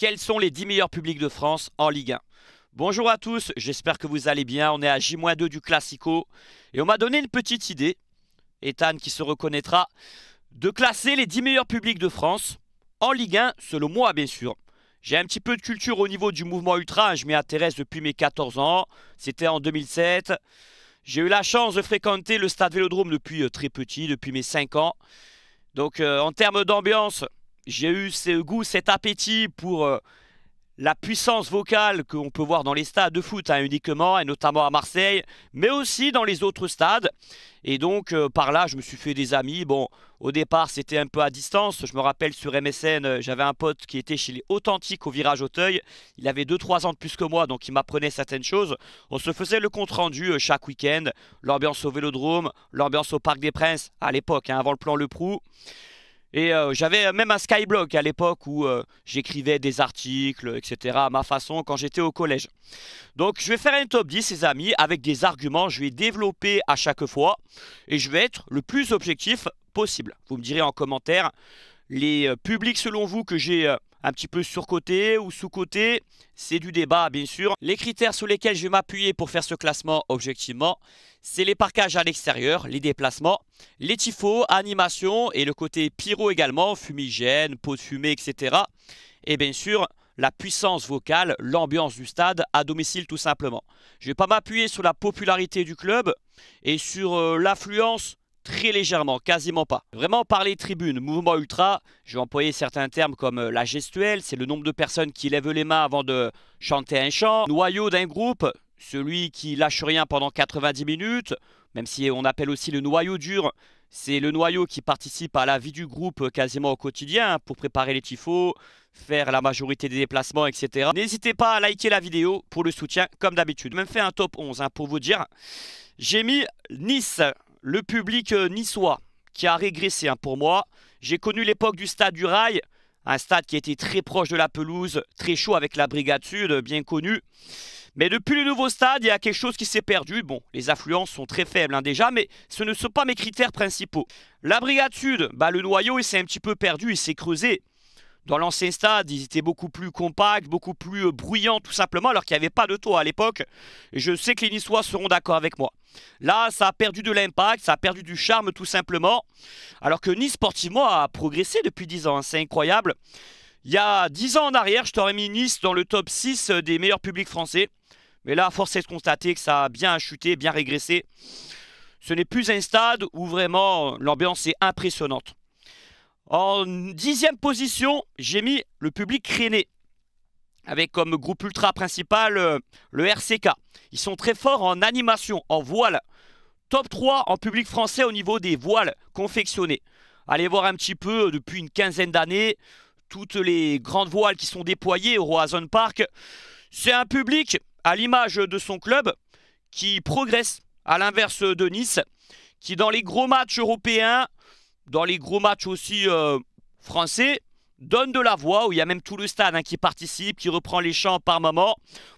Quels sont les 10 meilleurs publics de France en Ligue 1 Bonjour à tous, j'espère que vous allez bien. On est à J-2 du Classico et on m'a donné une petite idée, Ethan qui se reconnaîtra, de classer les 10 meilleurs publics de France en Ligue 1, selon moi bien sûr. J'ai un petit peu de culture au niveau du mouvement ultra, hein, je m'y intéresse depuis mes 14 ans, c'était en 2007. J'ai eu la chance de fréquenter le stade Vélodrome depuis euh, très petit, depuis mes 5 ans. Donc euh, en termes d'ambiance, j'ai eu ce goût, cet appétit pour euh, la puissance vocale qu'on peut voir dans les stades de foot hein, uniquement, et notamment à Marseille, mais aussi dans les autres stades. Et donc euh, par là, je me suis fait des amis. Bon, au départ, c'était un peu à distance. Je me rappelle sur MSN, euh, j'avais un pote qui était chez les Authentiques au Virage Auteuil. Il avait 2-3 ans de plus que moi, donc il m'apprenait certaines choses. On se faisait le compte-rendu chaque week-end. L'ambiance au Vélodrome, l'ambiance au Parc des Princes, à l'époque, hein, avant le plan Le Prou. Et euh, j'avais euh, même un skyblog à l'époque où euh, j'écrivais des articles, etc. à ma façon quand j'étais au collège. Donc je vais faire un top 10, les amis, avec des arguments. Je vais développer à chaque fois et je vais être le plus objectif possible. Vous me direz en commentaire les publics selon vous que j'ai un petit peu surcoté ou sous-coté, c'est du débat bien sûr. Les critères sur lesquels je vais m'appuyer pour faire ce classement objectivement, c'est les parquages à l'extérieur, les déplacements, les tifos, animation et le côté pyro également, fumigène, peau de fumée, etc. Et bien sûr, la puissance vocale, l'ambiance du stade à domicile tout simplement. Je ne vais pas m'appuyer sur la popularité du club et sur euh, l'affluence très légèrement, quasiment pas. Vraiment par les tribunes, mouvement ultra, je vais employer certains termes comme euh, la gestuelle, c'est le nombre de personnes qui lèvent les mains avant de chanter un chant, noyau d'un groupe, celui qui lâche rien pendant 90 minutes, même si on appelle aussi le noyau dur, c'est le noyau qui participe à la vie du groupe euh, quasiment au quotidien hein, pour préparer les tifos, faire la majorité des déplacements, etc. N'hésitez pas à liker la vidéo pour le soutien, comme d'habitude. Même fait un top 11 hein, pour vous dire. J'ai mis Nice le public euh, niçois qui a régressé hein, pour moi. J'ai connu l'époque du stade du Rail, un stade qui était très proche de la pelouse, très chaud avec la Brigade Sud, euh, bien connu. Mais depuis le nouveau stade, il y a quelque chose qui s'est perdu. Bon, les affluences sont très faibles hein, déjà, mais ce ne sont pas mes critères principaux. La Brigade Sud, bah, le noyau, il s'est un petit peu perdu, il s'est creusé. Dans l'ancien stade, ils étaient beaucoup plus compacts, beaucoup plus euh, bruyants tout simplement, alors qu'il n'y avait pas de toit à l'époque. Je sais que les Niçois seront d'accord avec moi. Là, ça a perdu de l'impact, ça a perdu du charme tout simplement. Alors que Nice sportivement a progressé depuis 10 ans, hein, c'est incroyable. Il y a 10 ans en arrière, je t'aurais mis Nice dans le top 6 euh, des meilleurs publics français. Mais là, force est de constater que ça a bien chuté, bien régressé. Ce n'est plus un stade où vraiment l'ambiance est impressionnante. En dixième position, j'ai mis le public Créné avec comme groupe ultra principal euh, le RCK. Ils sont très forts en animation, en voile. Top 3 en public français au niveau des voiles confectionnées. Allez voir un petit peu euh, depuis une quinzaine d'années toutes les grandes voiles qui sont déployées au Roazhon Park. C'est un public à l'image de son club qui progresse à l'inverse de Nice qui dans les gros matchs européens, dans les gros matchs aussi euh, français, donne de la voix, où il y a même tout le stade hein, qui participe, qui reprend les chants par moment.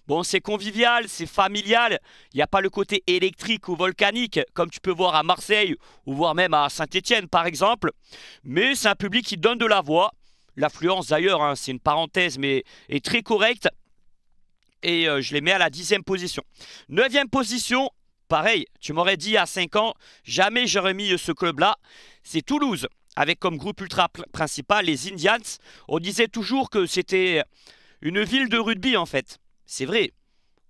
Bon, c'est convivial, c'est familial, il n'y a pas le côté électrique ou volcanique, comme tu peux voir à Marseille, ou voire même à Saint-Étienne par exemple, mais c'est un public qui donne de la voix. L'affluence d'ailleurs, hein, c'est une parenthèse, mais est très correcte. Et euh, je les mets à la dixième position. Neuvième position, pareil, tu m'aurais dit à 5 ans, jamais j'aurais mis ce club-là, c'est Toulouse avec comme groupe ultra principal les Indians. On disait toujours que c'était une ville de rugby en fait. C'est vrai.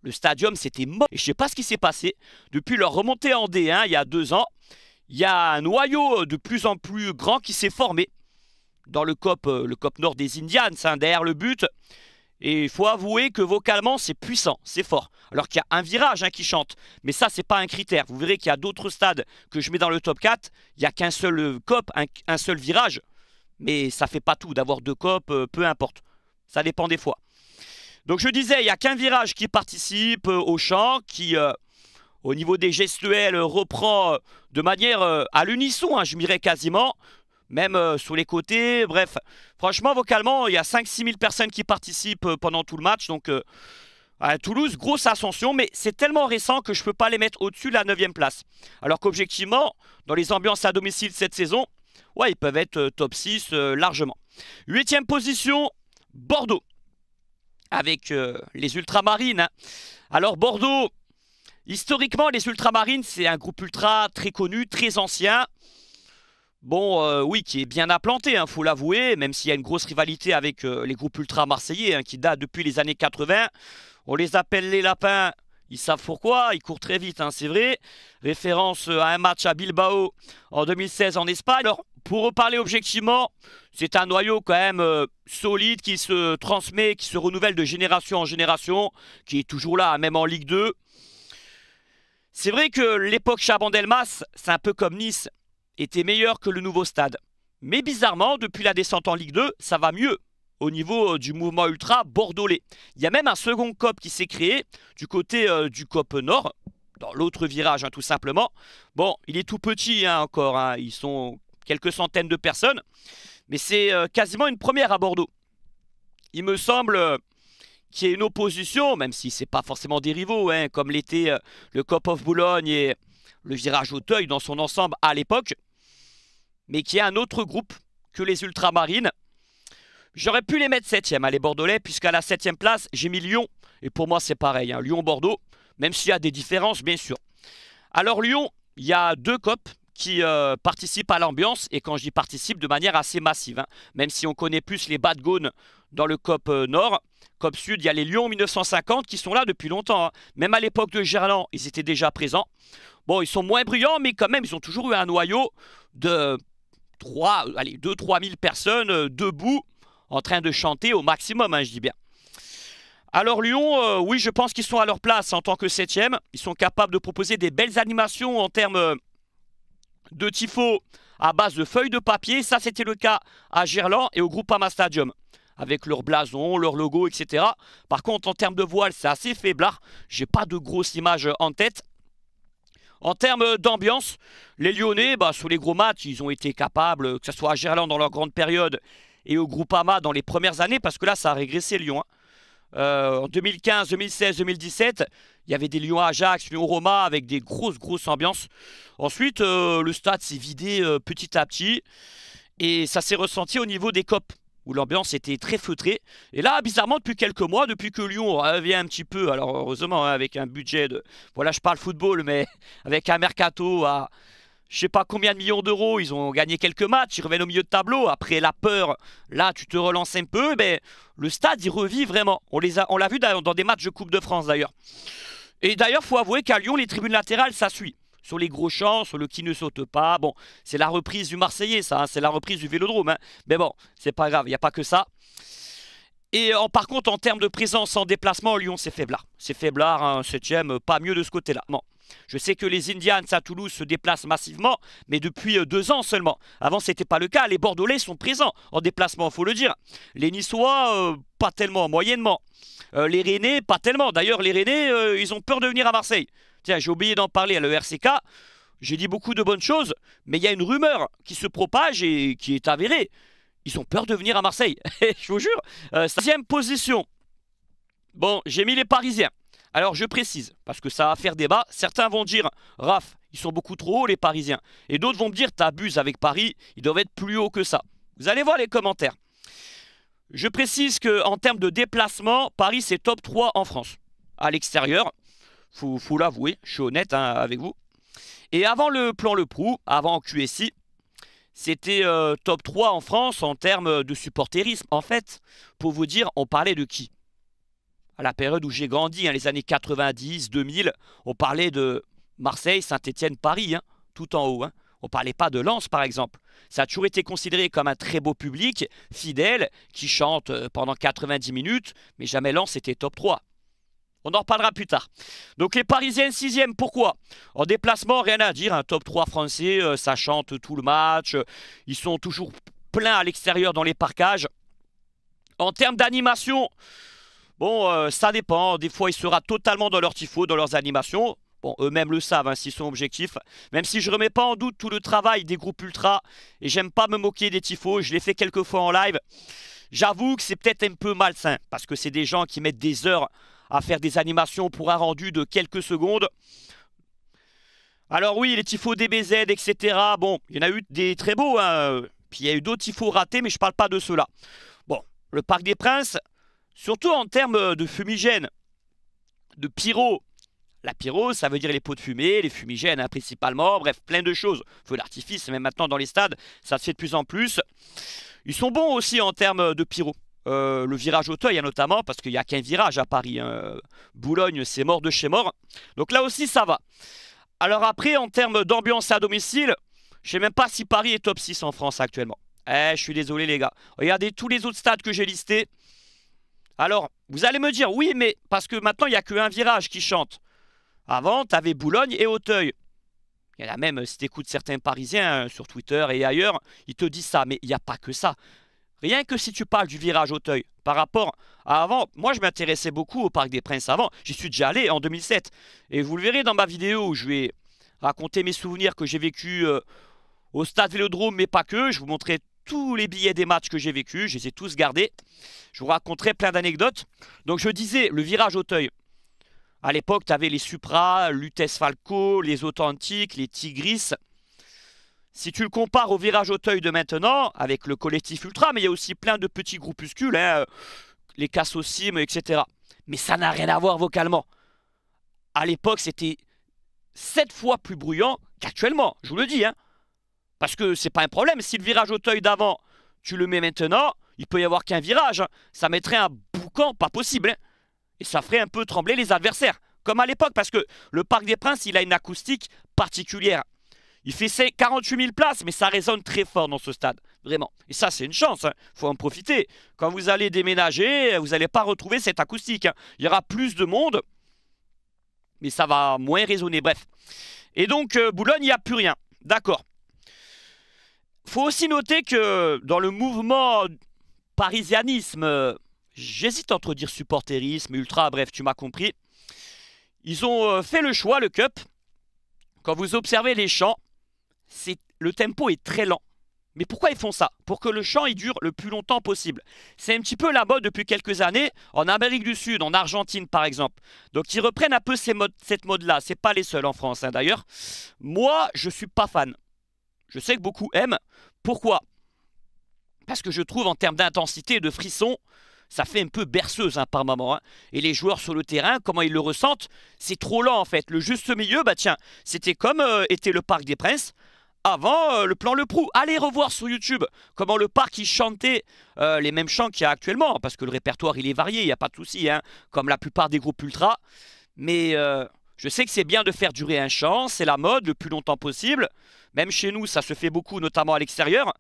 Le stadium, c'était mort. Et je ne sais pas ce qui s'est passé. Depuis leur remontée en D1, il y a deux ans, il y a un noyau euh, de plus en plus grand qui s'est formé dans le COP, euh, le COP nord des Indians, hein, derrière le but. Et il faut avouer que vocalement, c'est puissant, c'est fort alors qu'il y a un virage hein, qui chante. Mais ça, c'est pas un critère. Vous verrez qu'il y a d'autres stades que je mets dans le top 4. Il n'y a qu'un seul euh, cop, un, seul virage. Mais ça fait pas tout d'avoir deux copes, euh, peu importe. Ça dépend des fois. Donc je disais, il n'y a qu'un virage qui participe euh, au chant, qui au niveau des gestuels reprend de manière à l'unisson, hein, je m'irais quasiment, même sur les côtés, bref. Franchement, vocalement, il y a 5-6 000 personnes qui participent pendant tout le match, donc Toulouse, grosse ascension, mais c'est tellement récent que je ne peux pas les mettre au-dessus de la 9 place. Alors qu'objectivement, dans les ambiances à domicile cette saison, ouais, ils peuvent être euh, top 6 euh, largement. Huitième position, Bordeaux, avec euh, les Ultramarines. Hein. Alors Bordeaux, historiquement, les Ultramarines, c'est un groupe ultra très connu, très ancien. Bon, oui, qui est bien implanté, il hein, faut l'avouer, même s'il y a une grosse rivalité avec les groupes ultra marseillais hein, qui datent depuis les années 80. On les appelle les lapins. Ils savent pourquoi, ils courent très vite, hein, c'est vrai. Référence à un match à Bilbao en 2016 en Espagne. Alors, pour reparler objectivement, c'est un noyau quand même euh, solide qui se transmet, qui se renouvelle de génération en génération, qui est toujours là, même en Ligue 2. C'est vrai que l'époque Chabon-Delmas, c'est un peu comme Nice, était meilleure que le nouveau stade. Mais bizarrement, depuis la descente en Ligue 2, ça va mieux au niveau euh, du mouvement ultra bordelais. Il y a même un second COP qui s'est créé du côté euh, du COP Nord, dans l'autre virage hein, tout simplement. Bon, il est tout petit hein, encore, hein. ils sont quelques centaines de personnes, mais c'est euh, quasiment une première à Bordeaux. Il me semble qu'il y ait une opposition, même si c'est pas forcément des rivaux, comme l'était le COP of Boulogne et le virage Auteuil dans son ensemble à l'époque, mais qu'il y a un autre groupe que les ultramarines J'aurais pu les mettre 7 à les Bordelais, puisqu'à la 7 place, j'ai mis Lyon. Et pour moi, c'est pareil, hein. Lyon-Bordeaux, même s'il y a des différences, bien sûr. Alors Lyon, il y a deux copes qui euh, participent à l'ambiance, et quand j'y participe, de manière assez massive. Hein. Même si on connaît plus les bas de dans le COP euh, Nord, COP Sud, il y a les Lyons 1950 qui sont là depuis longtemps. Hein. Même à l'époque de Gerland, ils étaient déjà présents. Bon, ils sont moins bruyants, mais quand même, ils ont toujours eu un noyau de allez, 2-3 000 personnes euh, debout en train de chanter au maximum, hein, je dis bien. Alors Lyon, euh, oui, je pense qu'ils sont à leur place en tant que septième. Ils sont capables de proposer des belles animations en termes euh, de tifo à base de feuilles de papier. Ça, c'était le cas à Gerland et au Groupama Stadium avec leur blason, leur logo, etc. Par contre, en termes de voile, c'est assez faiblard. J'ai pas de grosse image en tête. En termes euh, d'ambiance, les Lyonnais, bah, sous les gros matchs, ils ont été capables, que ce soit à Gerland dans leur grande période et au Groupama dans les premières années, parce que là, ça a régressé Lyon. Hein. Euh, en 2015, 2016, 2017, il y avait des lyon Ajax, Lyon Roma avec des grosses, grosses ambiances. Ensuite, euh, le stade s'est vidé euh, petit à petit et ça s'est ressenti au niveau des COP où l'ambiance était très feutrée. Et là, bizarrement, depuis quelques mois, depuis que Lyon revient un petit peu, alors heureusement, hein, avec un budget de. Voilà, je parle football, mais avec un mercato à je sais pas combien de millions d'euros, ils ont gagné quelques matchs, ils reviennent au milieu de tableau, après la peur, là tu te relances un peu, mais ben, le stade il revit vraiment. On les a, on l'a vu dans des matchs de Coupe de France d'ailleurs. Et d'ailleurs, faut avouer qu'à Lyon, les tribunes latérales, ça suit. Sur les gros champs, sur le qui ne saute pas, bon, c'est la reprise du Marseillais ça, hein, c'est la reprise du Vélodrome, hein. mais bon, c'est pas grave, il n'y a pas que ça. Et en, par contre, en termes de présence en déplacement, Lyon c'est faiblard. C'est faiblard, 7 hein, pas mieux de ce côté-là. Je sais que les Indians à Toulouse se déplacent massivement, mais depuis euh, deux ans seulement. Avant, ce n'était pas le cas. Les Bordelais sont présents en déplacement, il faut le dire. Les Niçois, euh, pas tellement, moyennement. Euh, les Rennais, pas tellement. D'ailleurs, les Rennais, ils ont peur de venir à Marseille. Tiens, j'ai oublié d'en parler à l'ERCK. J'ai dit beaucoup de bonnes choses, mais il y a une rumeur qui se propage et qui est avérée. Ils ont peur de venir à Marseille. Je vous jure. Sixième position. Bon, j'ai mis les Parisiens. Alors je précise, parce que ça va faire débat, certains vont dire, Raph, ils sont beaucoup trop hauts les Parisiens. Et d'autres vont me dire, t'abuses avec Paris, ils doivent être plus hauts que ça. Vous allez voir les commentaires. Je précise qu'en termes de déplacement, Paris c'est top 3 en France. À l'extérieur, faut, faut l'avouer, je suis honnête hein, avec vous. Et avant le plan Le Prou, avant QSI, c'était euh, top 3 en France en termes de supporterisme. En fait, pour vous dire, on parlait de qui la période où j'ai grandi, hein, les années 90, 2000, on parlait de Marseille, saint etienne Paris, hein, tout en haut. Hein. On ne parlait pas de Lens, par exemple. Ça a toujours été considéré comme un très beau public, fidèle, qui chante euh, pendant 90 minutes, mais jamais Lens était top 3. On en reparlera plus tard. Donc les Parisiens 6e, pourquoi En déplacement, rien à dire. Un top 3 français, euh, ça chante tout le match. ils sont toujours pleins à l'extérieur dans les parcages. En termes d'animation, Bon, euh, ça dépend. Des fois, il sera totalement dans leur tifo, dans leurs animations. Bon, eux-mêmes le savent, hein, s'ils sont objectifs. Même si je ne remets pas en doute tout le travail des groupes ultra, et j'aime pas me moquer des tifos, je l'ai fait quelques fois en live, j'avoue que c'est peut-être un peu malsain, parce que c'est des gens qui mettent des heures à faire des animations pour un rendu de quelques secondes. Alors oui, les tifos DBZ, etc. Bon, il y en a eu des très beaux, hein. puis il y a eu d'autres tifos ratés, mais je parle pas de ceux-là. Bon, le Parc des Princes, Surtout en termes euh, de fumigène, de pyro. La pyro, ça veut dire les pots de fumée, les fumigènes hein, principalement, bref, plein de choses. Feu d'artifice, même maintenant dans les stades, ça se fait de plus en plus. Ils sont bons aussi en termes de pyro. Euh, le virage Auteuil hein, notamment, parce qu'il n'y a qu'un virage à Paris. Hein. Boulogne, c'est mort de chez mort. Donc là aussi, ça va. Alors après, en termes d'ambiance à domicile, je ne sais même pas si Paris est top 6 en France actuellement. Eh, je suis désolé les gars. Regardez tous les autres stades que j'ai listés. Alors, vous allez me dire, oui, mais parce que maintenant, il n'y a qu'un virage qui chante. Avant, tu avais Boulogne et Auteuil. Il y en a même, euh, si tu écoutes certains Parisiens hein, sur Twitter et ailleurs, ils te disent ça, mais il n'y a pas que ça. Rien que si tu parles du virage Auteuil par rapport à avant, moi je m'intéressais beaucoup au Parc des Princes avant, j'y suis déjà allé en 2007. Et vous le verrez dans ma vidéo où je vais raconter mes souvenirs que j'ai vécu euh, au stade Vélodrome, mais pas que. Je vous montrerai tous les billets des matchs que j'ai vécu, je les ai tous gardés. Je vous raconterai plein d'anecdotes. Donc je disais, le virage Auteuil. À l'époque, tu avais les Supra, l'Utes Falco, les Authentiques, les Tigris. Si tu le compares au virage Auteuil de maintenant, avec le collectif Ultra, mais il y a aussi plein de petits groupuscules, hein, les Cassosim, etc. Mais ça n'a rien à voir vocalement. À l'époque, c'était sept fois plus bruyant qu'actuellement, je vous le dis. Hein. Parce que c'est pas un problème. Si le virage teuil d'avant, tu le mets maintenant, il peut y avoir qu'un virage. Hein. Ça mettrait un boucan pas possible. Hein. Et ça ferait un peu trembler les adversaires. Comme à l'époque, parce que le Parc des Princes, il a une acoustique particulière. Il fait 48 000 places, mais ça résonne très fort dans ce stade. Vraiment. Et ça, c'est une chance. Hein. faut en profiter. Quand vous allez déménager, vous n'allez pas retrouver cette acoustique. Hein. Il y aura plus de monde, mais ça va moins résonner. Bref. Et donc, euh, Boulogne, il n'y a plus rien. D'accord faut aussi noter que dans le mouvement parisianisme, euh, j'hésite entre dire supporterisme, ultra, bref, tu m'as compris. Ils ont euh, fait le choix, le cup. Quand vous observez les chants, le tempo est très lent. Mais pourquoi ils font ça Pour que le chant il dure le plus longtemps possible. C'est un petit peu la mode depuis quelques années, en Amérique du Sud, en Argentine par exemple. Donc ils reprennent un peu cette mode-là. C'est pas les seuls en France hein, d'ailleurs. Moi, je suis pas fan. Je sais que beaucoup aiment. Pourquoi Parce que je trouve en termes d'intensité de frisson, ça fait un peu berceuse hein, par moment. Hein. Et les joueurs sur le terrain, comment ils le ressentent C'est trop lent en fait. Le juste milieu, bah tiens, c'était comme euh, était le Parc des Princes avant euh, le plan Le Prou. Allez revoir sur YouTube comment le parc il chantait euh, les mêmes chants qu'il y a actuellement, parce que le répertoire il est varié, il n'y a pas de souci, hein, comme la plupart des groupes ultra. Mais je sais que c'est bien de faire durer un chant, c'est la mode le plus longtemps possible. Même chez nous, ça se fait beaucoup, notamment à l'extérieur.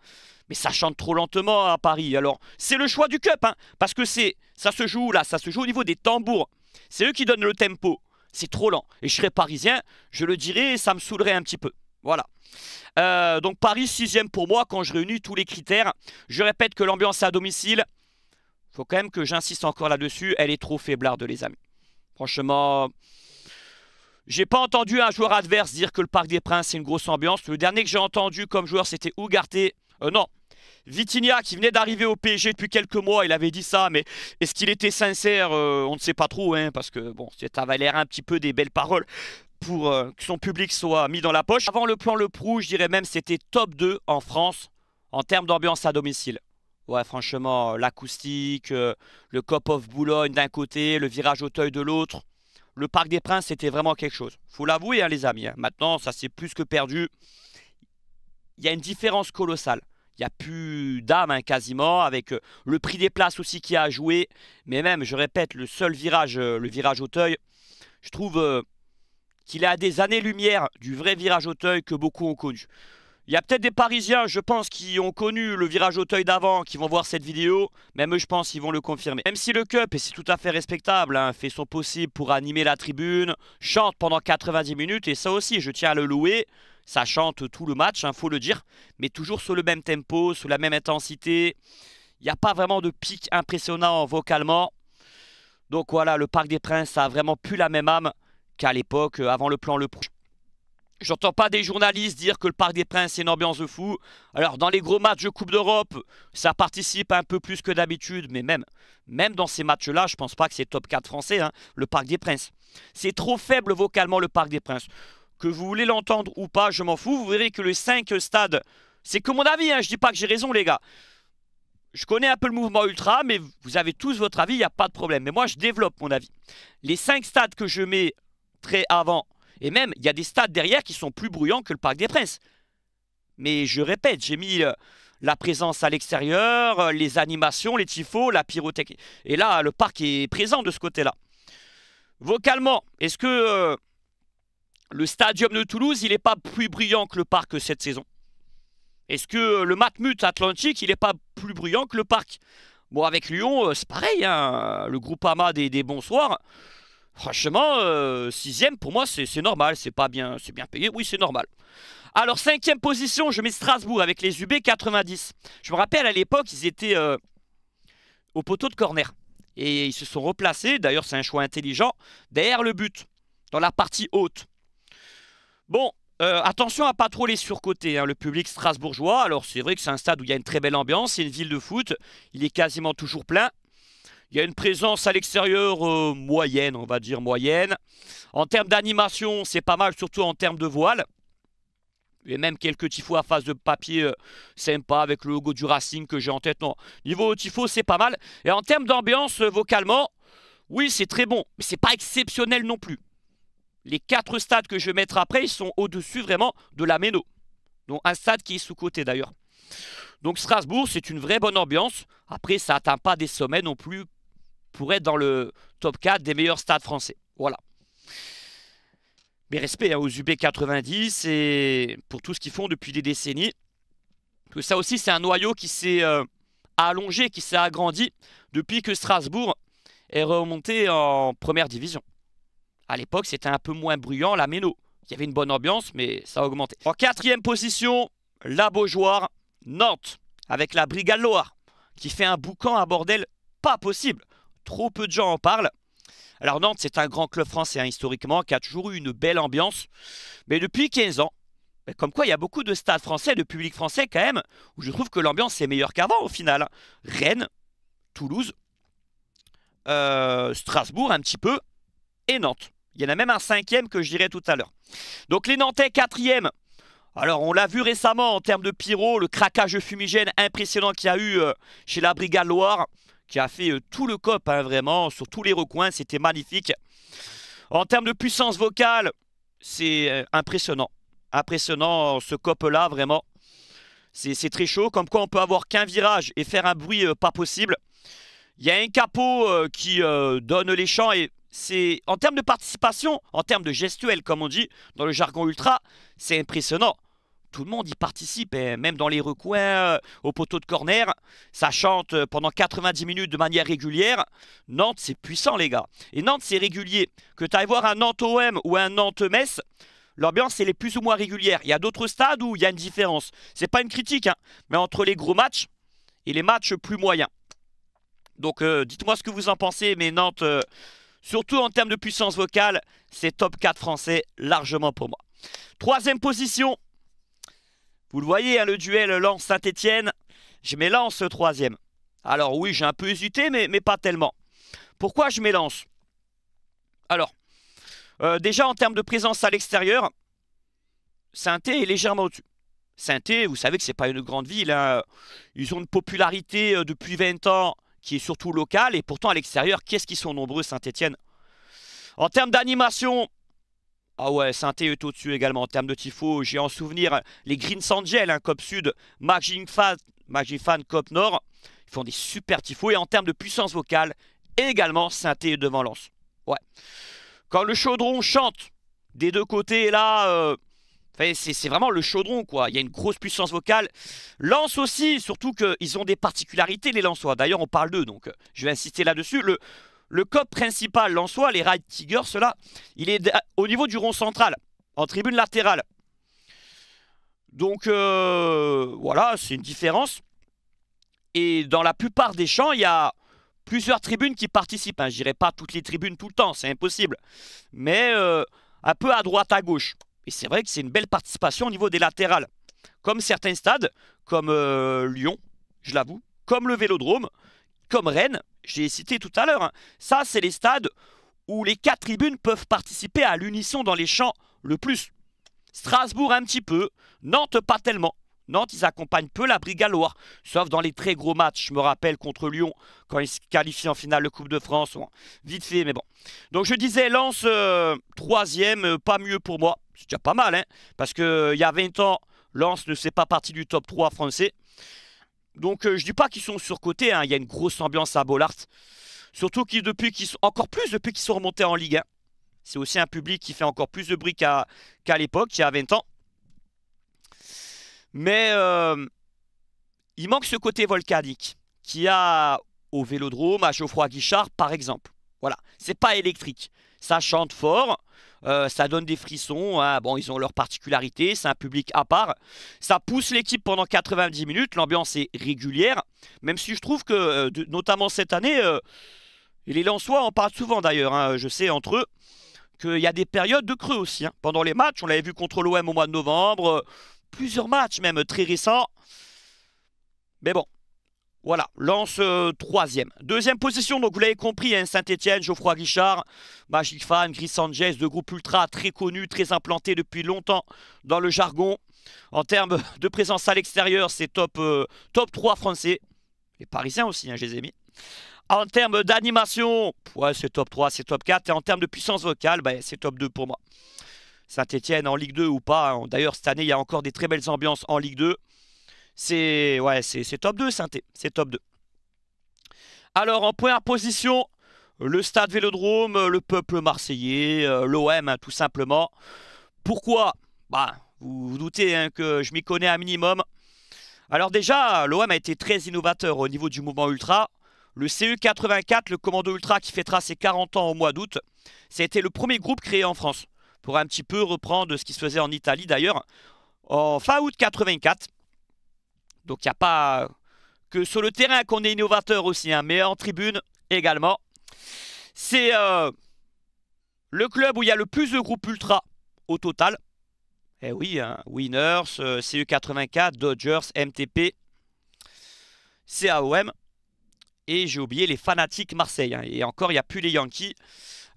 Mais ça chante trop lentement à Paris. Alors, c'est le choix du cup, hein, parce que c'est ça se joue là, ça se joue au niveau des tambours. C'est eux qui donnent le tempo. C'est trop lent. Et je serais parisien, je le dirais, ça me saoulerait un petit peu. Voilà. Euh, donc Paris 6 pour moi quand je réunis tous les critères. Je répète que l'ambiance à domicile, faut quand même que j'insiste encore là-dessus, elle est trop faiblarde les amis. Franchement, j'ai pas entendu un joueur adverse dire que le Parc des Princes c'est une grosse ambiance. Le dernier que j'ai entendu comme joueur c'était Ougarté. Euh, non, Vitinha qui venait d'arriver au PSG depuis quelques mois, il avait dit ça, mais est-ce qu'il était sincère euh, On ne sait pas trop, hein, parce que bon, ça avait l'air un petit peu des belles paroles pour euh, que son public soit mis dans la poche. Avant le plan Le Prou, je dirais même c'était top 2 en France en termes d'ambiance à domicile. Ouais, franchement, l'acoustique, le Cop of Boulogne d'un côté, le virage Auteuil de l'autre le Parc des Princes, c'était vraiment quelque chose. Faut l'avouer, hein, les amis. Hein. Maintenant, ça s'est plus que perdu. Il y a une différence colossale. Il n'y a plus d'âme hein, quasiment, avec euh, le prix des places aussi qui a joué. Mais même, je répète, le seul virage, euh, le virage Auteuil, je trouve euh, qu'il est à des années-lumière du vrai virage Auteuil que beaucoup ont connu. Il y a peut-être des Parisiens, je pense, qui ont connu le virage Auteuil d'avant, qui vont voir cette vidéo. Même eux, je pense, ils vont le confirmer. Même si le Cup, et c'est tout à fait respectable, hein, fait son possible pour animer la tribune, chante pendant 90 minutes, et ça aussi, je tiens à le louer. Ça chante tout le match, il hein, faut le dire, mais toujours sur le même tempo, sous la même intensité. Il n'y a pas vraiment de pic impressionnant vocalement. Donc voilà, le Parc des Princes a vraiment plus la même âme qu'à l'époque, euh, avant le plan Le Proche. J'entends pas des journalistes dire que le Parc des Princes, est une ambiance de fou. Alors, dans les gros matchs de Coupe d'Europe, ça participe un peu plus que d'habitude. Mais même, même dans ces matchs-là, je pense pas que c'est top 4 français, hein, le Parc des Princes. C'est trop faible vocalement, le Parc des Princes. Que vous voulez l'entendre ou pas, je m'en fous. Vous verrez que les 5 stades, c'est que mon avis. Hein, je dis pas que j'ai raison, les gars. Je connais un peu le mouvement ultra, mais vous avez tous votre avis, il n'y a pas de problème. Mais moi, je développe mon avis. Les 5 stades que je mets très avant et même, il y a des stades derrière qui sont plus bruyants que le Parc des Princes. Mais je répète, j'ai mis euh, la présence à l'extérieur, euh, les animations, les tifos, la pyrotechnie. Et là, le parc est présent de ce côté-là. Vocalement, est-ce que euh, le stadium de Toulouse, il n'est pas plus bruyant que le parc cette saison Est-ce que le Matmut Atlantique, il n'est pas plus bruyant que le parc Bon, avec Lyon, c'est pareil, hein, le groupe AMA des, des Franchement, euh, sixième, pour moi, c'est normal. C'est pas bien, c'est bien payé. Oui, c'est normal. Alors, cinquième position, je mets Strasbourg avec les UB 90. Je me rappelle, à l'époque, ils étaient euh, au poteau de corner. Et ils se sont replacés, d'ailleurs c'est un choix intelligent, derrière le but, dans la partie haute. Bon, euh, attention à pas trop les surcoter, hein, le public strasbourgeois. Alors c'est vrai que c'est un stade où il y a une très belle ambiance, c'est une ville de foot, il est quasiment toujours plein. Il y a une présence à l'extérieur euh, moyenne, on va dire moyenne. En termes d'animation, c'est pas mal, surtout en termes de voile. Et même quelques tifos à face de papier euh, sympa avec le logo du Racing que j'ai en tête. Non, niveau tifo, c'est pas mal. Et en termes d'ambiance, euh, vocalement, oui, c'est très bon. Mais c'est pas exceptionnel non plus. Les quatre stades que je vais mettre après, ils sont au-dessus vraiment de la Méno. Donc un stade qui est sous-côté d'ailleurs. Donc Strasbourg, c'est une vraie bonne ambiance. Après, ça n'atteint pas des sommets non plus pour être dans le top 4 des meilleurs stades français. Voilà. Mes respects hein, aux UB90 et pour tout ce qu'ils font depuis des décennies. Tout ça aussi, c'est un noyau qui s'est euh, allongé, qui s'est agrandi depuis que Strasbourg est remonté en première division. À l'époque, c'était un peu moins bruyant, la Méno. Il y avait une bonne ambiance, mais ça a augmenté. En quatrième position, la Beaujoire, Nantes, avec la Brigade Loire, qui fait un boucan, à bordel pas possible. Trop peu de gens en parlent. Alors Nantes, c'est un grand club français hein, historiquement qui a toujours eu une belle ambiance. Mais depuis 15 ans, ben, comme quoi il y a beaucoup de stades français, de public français quand même, où je trouve que l'ambiance est meilleure qu'avant au final. Rennes, Toulouse, euh, Strasbourg un petit peu, et Nantes. Il y en a même un cinquième que je dirais tout à l'heure. Donc les Nantais, quatrième. Alors on l'a vu récemment en termes de pyro, le craquage fumigène impressionnant qu'il y a eu euh, chez la Brigade Loire qui a fait euh, tout le cop, hein, vraiment, sur tous les recoins. C'était magnifique. En termes de puissance vocale, c'est euh, impressionnant. Impressionnant euh, ce cop-là, vraiment. C'est très chaud. Comme quoi, on peut avoir qu'un virage et faire un bruit pas possible. Il y a un capot qui donne les champs et c'est en termes de participation, en termes de gestuelle, comme on dit dans le jargon ultra, c'est impressionnant tout le monde y participe, et même dans les recoins, euh, au poteau de corner, ça chante euh, pendant 90 minutes de manière régulière. Nantes, c'est puissant, les gars. Et Nantes, c'est régulier. Que tu ailles voir un Nantes-OM ou un Nantes-Metz, l'ambiance elle est plus ou moins régulière. Il y a d'autres stades où il y a une différence. C'est pas une critique, hein, mais entre les gros matchs et les matchs plus moyens. Donc euh, dites-moi ce que vous en pensez, mais Nantes, surtout en termes de puissance vocale, c'est top 4 français largement pour moi. Troisième position, vous le voyez, hein, le duel lance saint etienne Je m'élance troisième. Alors oui, j'ai un peu hésité, mais, pas tellement. Pourquoi je m'élance Alors, euh, déjà en termes de présence à l'extérieur, Saint-Etienne est légèrement au-dessus. Saint-Etienne, vous savez que ce n'est pas une grande ville. Hein. Ils ont une popularité euh, depuis 20 ans qui est surtout locale. Et pourtant, à l'extérieur, qu'est-ce qu'ils sont nombreux, saint étienne En termes d'animation, ah ouais, Sainté est au-dessus également en termes de Tifo. J'ai en souvenir les Greens Angel, hein, Cop Sud, Magifan Fan, Cop Nord. Ils font des super Tifos. Et en termes de puissance vocale, également synthé est devant Lance. Ouais. Quand le chaudron chante des deux côtés, là, euh, c'est vraiment le chaudron, quoi. Il y a une grosse puissance vocale. Lance aussi, surtout qu'ils ont des particularités, les lençois D'ailleurs, on parle d'eux, donc euh, je vais insister là-dessus. Le, le cop principal en soi, les Ride Tigers, cela, il est au niveau du rond central, en tribune latérale. Donc euh, voilà, c'est une différence. Et dans la plupart des champs, il y a plusieurs tribunes qui participent. Hein. Je dirais pas toutes les tribunes tout le temps, c'est impossible. Mais euh, un peu à droite, à gauche. Et c'est vrai que c'est une belle participation au niveau des latérales. Comme certains stades, comme euh, Lyon, je l'avoue, comme le Vélodrome, comme Rennes, j'ai cité tout à l'heure, hein. ça c'est les stades où les quatre tribunes peuvent participer à l'unisson dans les champs le plus. Strasbourg un petit peu, Nantes pas tellement. Nantes, ils accompagnent peu la brigade Loire, sauf dans les très gros matchs. Je me rappelle contre Lyon, quand ils se qualifient en finale de Coupe de France. vite fait, mais bon. Donc je disais, Lens, euh, troisième, euh, pas mieux pour moi. C'est déjà pas mal, hein, parce que il y a 20 ans, lance ne fait pas partie du top 3 français. Donc je euh, je dis pas qu'ils sont surcotés, hein. il y a une grosse ambiance à Bollard. Surtout qu'ils depuis qu'ils sont encore plus depuis qu'ils sont remontés en Ligue 1. C'est aussi un public qui fait encore plus de bruit qu'à l'époque, il y a 20 ans. Mais euh, il manque ce côté volcanique qu'il y a au Vélodrome, à Geoffroy Guichard par exemple. Voilà, c'est pas électrique. Ça chante fort, euh, ça donne des frissons. Hein. Bon, ils ont leur particularité. C'est un public à part. Ça pousse l'équipe pendant 90 minutes. L'ambiance est régulière. Même si je trouve que, euh, notamment cette année, euh, les Lensois en parlent souvent d'ailleurs. Hein, je sais entre eux qu'il y a des périodes de creux aussi. Hein. Pendant les matchs, on l'avait vu contre l'OM au mois de novembre. plusieurs matchs même très récents. Mais bon, voilà, lance euh, troisième. Deuxième position, donc vous l'avez compris, hein, Saint-Etienne, Geoffroy Richard, Magic Fan, Gris Sanchez, de groupe ultra très connu, très implanté depuis longtemps dans le jargon. En termes de présence à l'extérieur, c'est top, euh, top 3 français. Les Parisiens aussi, hein, je les ai mis. En termes d'animation, ouais, c'est top 3, c'est top 4. Et en termes de puissance vocale, ben, c'est top 2 pour moi. Saint-Etienne en Ligue 2 ou pas. Hein. D'ailleurs, cette année, il y a encore des très belles ambiances en Ligue 2 c'est ouais, c'est top 2 synthé, c'est top 2. Alors en première position, le stade Vélodrome, le peuple marseillais, euh, l'OM hein, tout simplement. Pourquoi Bah, vous vous doutez hein, que je m'y connais un minimum. Alors déjà, l'OM a été très innovateur au niveau du mouvement ultra. Le CE84, le commando ultra qui fêtera ses 40 ans au mois d'août, c'était le premier groupe créé en France, pour un petit peu reprendre ce qui se faisait en Italie d'ailleurs, en fin août 84. Donc il n'y a pas que sur le terrain qu'on est innovateur aussi, hein, mais en tribune également. C'est euh, le club où il y a le plus de groupes ultra au total. Eh oui, hein, Winners, euh, ce 84 Dodgers, MTP, CAOM. Et j'ai oublié les fanatiques Marseille. Hein. Et encore, il n'y a plus les Yankees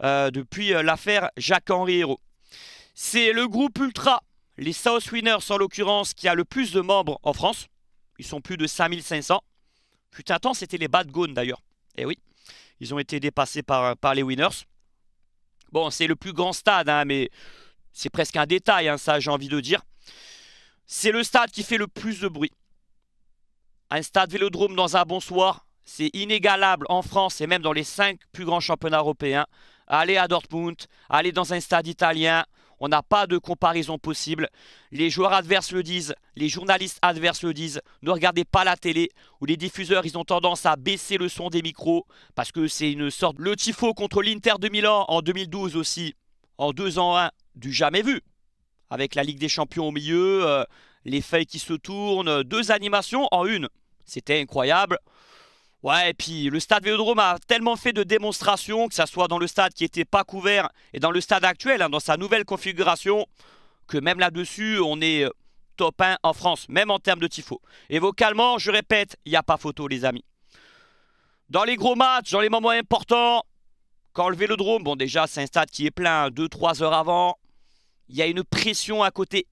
euh, depuis l'affaire Jacques-Henri Hérault. C'est le groupe ultra, les South Winners en l'occurrence, qui a le plus de membres en France. Ils sont plus de 5500. Putain, attends, c'était les Bad Gone d'ailleurs. Eh oui, ils ont été dépassés par, les winners. Bon, c'est le plus grand stade, hein, mais c'est presque un détail, hein, ça j'ai envie de dire. C'est le stade qui fait le plus de bruit. Un stade vélodrome dans un bon soir, c'est inégalable en France et même dans les 5 plus grands championnats européens. Aller à Dortmund, aller dans un stade italien, on n'a pas de comparaison possible. Les joueurs adverses le disent, les journalistes adverses le disent. Ne regardez pas la télé où les diffuseurs, ils ont tendance à baisser le son des micros parce que c'est une sorte le tifo contre l'Inter de Milan en 2012 aussi, en deux ans un, du jamais vu. Avec la Ligue des Champions au milieu, euh, les feuilles qui se tournent, deux animations en une. C'était incroyable. Ouais, et puis le stade Vélodrome a tellement fait de démonstrations, que ce soit dans le stade qui n'était pas couvert et dans le stade actuel, hein, dans sa nouvelle configuration, que même là-dessus, on est euh, top 1 en France, même en termes de tifo. Et vocalement, je répète, il n'y a pas photo, les amis. Dans les gros matchs, dans les moments importants, quand le Vélodrome, bon déjà, c'est un stade qui est plein 2-3 hein, heures avant, il y a une pression à côté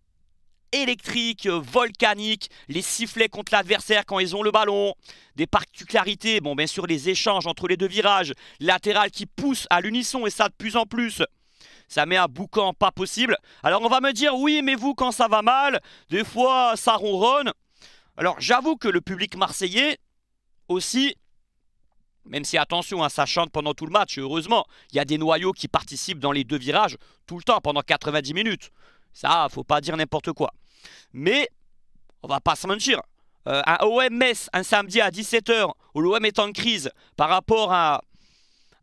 électrique, euh, volcanique, les sifflets contre l'adversaire quand ils ont le ballon, des particularités, bon bien sûr les échanges entre les deux virages, latéral qui pousse à l'unisson et ça de plus en plus. Ça met un boucan pas possible. Alors on va me dire, oui mais vous quand ça va mal, des fois ça ronronne. Alors j'avoue que le public marseillais aussi, même si attention, hein, ça chante pendant tout le match, heureusement, il y a des noyaux qui participent dans les deux virages tout le temps pendant 90 minutes. Ça, faut pas dire n'importe quoi. Mais, on va pas se mentir, euh, un OM-Metz, un samedi à 17h, où l'OM est en crise par rapport à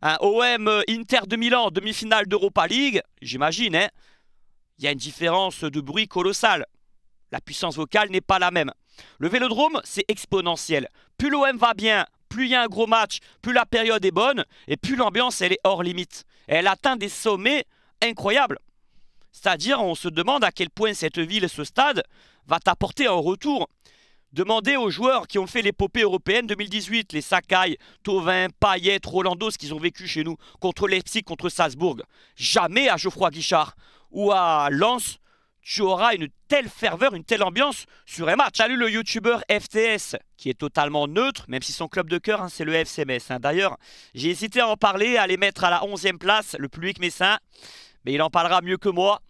un OM-Inter euh, de Milan, demi-finale d'Europa League, j'imagine, hein, il y a une différence de bruit colossale. La puissance vocale n'est pas la même. Le vélodrome, c'est exponentiel. Plus l'OM va bien, plus il y a un gros match, plus la période est bonne, et plus l'ambiance, elle est hors limite. elle atteint des sommets incroyables. C'est-à-dire, on se demande à quel point cette ville, ce stade, va t'apporter un retour. Demandez aux joueurs qui ont fait l'épopée européenne 2018, les Sakai, Tovin, Payet, Rolando, ce qu'ils ont vécu chez nous, contre Leipzig, contre Salzbourg. Jamais à Geoffroy Guichard ou à Lens, tu auras une telle ferveur, une telle ambiance sur un match. Salut le youtubeur FTS, qui est totalement neutre, même si son club de cœur, hein, c'est le FCMS. Hein. D'ailleurs, j'ai hésité à en parler, à les mettre à la 11e place, le public messin mais il en parlera mieux que moi.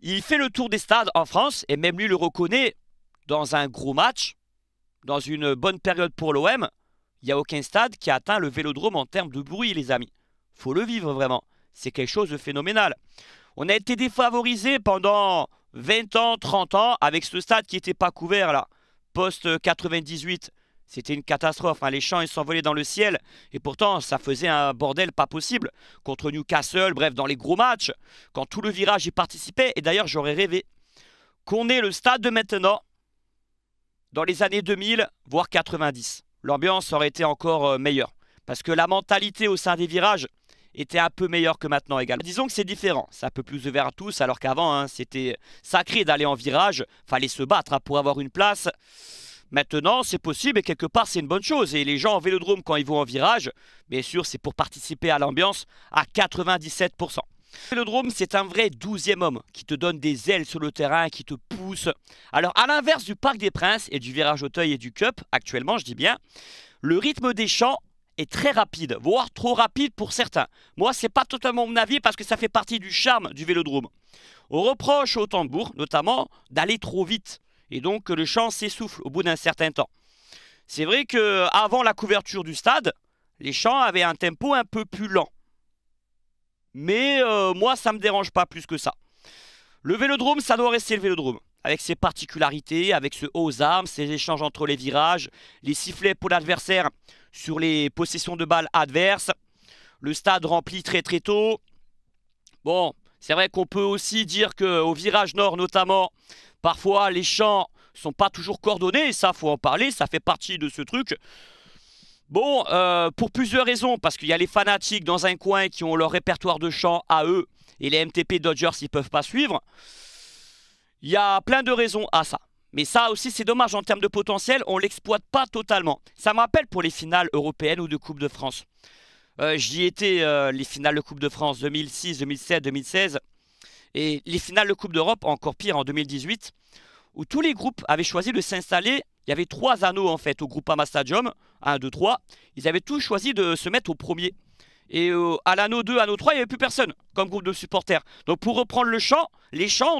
Il fait le tour des stades en France, et même lui le reconnaît, dans un gros match, dans une bonne période pour l'OM, il n'y a aucun stade qui a atteint le vélodrome en termes de bruit, les amis. faut le vivre vraiment. C'est quelque chose de phénoménal. On a été défavorisé pendant 20 ans, 30 ans, avec ce stade qui n'était pas couvert là, post-98. C'était une catastrophe. Hein. Les champs, ils s'envolaient dans le ciel. Et pourtant, ça faisait un bordel pas possible. Contre Newcastle, bref, dans les gros matchs, quand tout le virage y participait. Et d'ailleurs, j'aurais rêvé qu'on ait le stade de maintenant, dans les années 2000, voire 90. L'ambiance aurait été encore euh, meilleure. Parce que la mentalité au sein des virages était un peu meilleure que maintenant également. Disons que c'est différent. C'est un peu plus ouvert à tous, alors qu'avant, hein, c'était sacré d'aller en virage. Fallait se battre hein, pour avoir une place. Maintenant, c'est possible et quelque part, c'est une bonne chose. Et les gens en vélodrome, quand ils vont en virage, bien sûr, c'est pour participer à l'ambiance à 97%. Le Vélodrome, c'est un vrai douzième homme qui te donne des ailes sur le terrain, qui te pousse. Alors, à l'inverse du Parc des Princes et du virage Auteuil et du Cup, actuellement, je dis bien, le rythme des champs est très rapide, voire trop rapide pour certains. Moi, c'est pas totalement mon avis parce que ça fait partie du charme du vélodrome. On reproche au tambour, notamment, d'aller trop vite et donc le champ s'essouffle au bout d'un certain temps. C'est vrai que avant la couverture du stade, les chants avaient un tempo un peu plus lent. Mais euh, moi, ça ne me dérange pas plus que ça. Le vélodrome, ça doit rester le vélodrome. Avec ses particularités, avec ce haut aux armes, ses échanges entre les virages, les sifflets pour l'adversaire sur les possessions de balles adverses, le stade rempli très très tôt. Bon, c'est vrai qu'on peut aussi dire qu'au virage nord notamment, Parfois, les champs sont pas toujours coordonnés, ça, faut en parler, ça fait partie de ce truc. Bon, euh, pour plusieurs raisons, parce qu'il y a les fanatiques dans un coin qui ont leur répertoire de chants à eux, et les MTP Dodgers, ils peuvent pas suivre. Il y a plein de raisons à ça. Mais ça aussi, c'est dommage en termes de potentiel, on l'exploite pas totalement. Ça me rappelle pour les finales européennes ou de Coupe de France. Euh, j'y étais, euh, les finales de Coupe de France 2006, 2007, 2016. Et les finales de Coupe d'Europe, encore pire en 2018, où tous les groupes avaient choisi de s'installer. Il y avait trois anneaux en fait au Groupama Stadium, 1, 2, 3. Ils avaient tous choisi de se mettre au premier. Et euh, à l'anneau 2, anneau 3, il n'y avait plus personne comme groupe de supporters. Donc pour reprendre le chant, les, chants,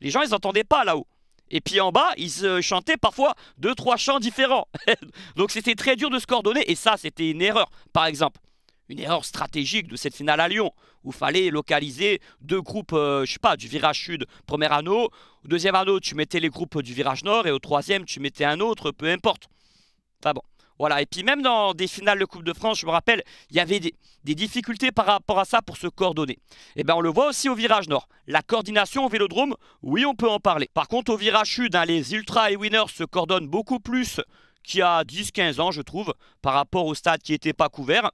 les gens, ils n'entendaient pas là-haut. Et puis en bas, ils euh, chantaient parfois deux, trois chants différents. Donc c'était très dur de se coordonner et ça, c'était une erreur, par exemple une erreur stratégique de cette finale à Lyon, où fallait localiser deux groupes, euh, je sais pas, du virage sud, premier anneau, au deuxième anneau, tu mettais les groupes du virage nord, et au troisième, tu mettais un autre, peu importe. Enfin bon, voilà. Et puis même dans des finales de Coupe de France, je me rappelle, il y avait des, difficultés par rapport à ça pour se coordonner. Et eh bien on le voit aussi au virage nord. La coordination au Vélodrome, oui, on peut en parler. Par contre, au virage sud, hein, les ultra et winners se coordonnent beaucoup plus qu'il y a 10-15 ans, je trouve, par rapport au stade qui n'était pas couvert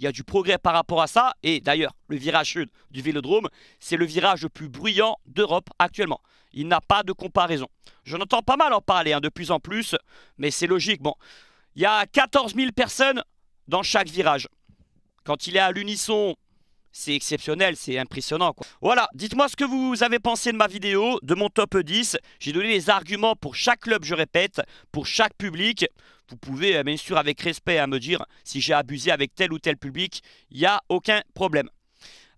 il y a du progrès par rapport à ça. Et d'ailleurs, le virage sud du Vélodrome, c'est le virage le plus bruyant d'Europe actuellement. Il n'a pas de comparaison. Je n'entends pas mal en parler hein, de plus en plus, mais c'est logique. Bon, il y a 14 000 personnes dans chaque virage. Quand il est à l'unisson, c'est exceptionnel, c'est impressionnant. Voilà, dites-moi ce que vous avez pensé de ma vidéo, de mon top 10. J'ai donné les arguments pour chaque club, je répète, pour chaque public. Vous pouvez, euh, bien sûr, avec respect, hein, me dire si j'ai abusé avec tel ou tel public. Il n'y a aucun problème.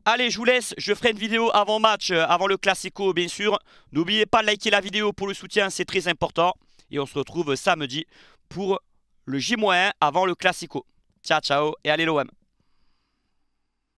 Allez, je vous laisse. Je ferai une vidéo avant match, euh, avant le Classico, bien sûr. N'oubliez pas de liker la vidéo pour le soutien, c'est très important. Et on se retrouve samedi pour le J-1 avant le Classico. Ciao, ciao et allez l'OM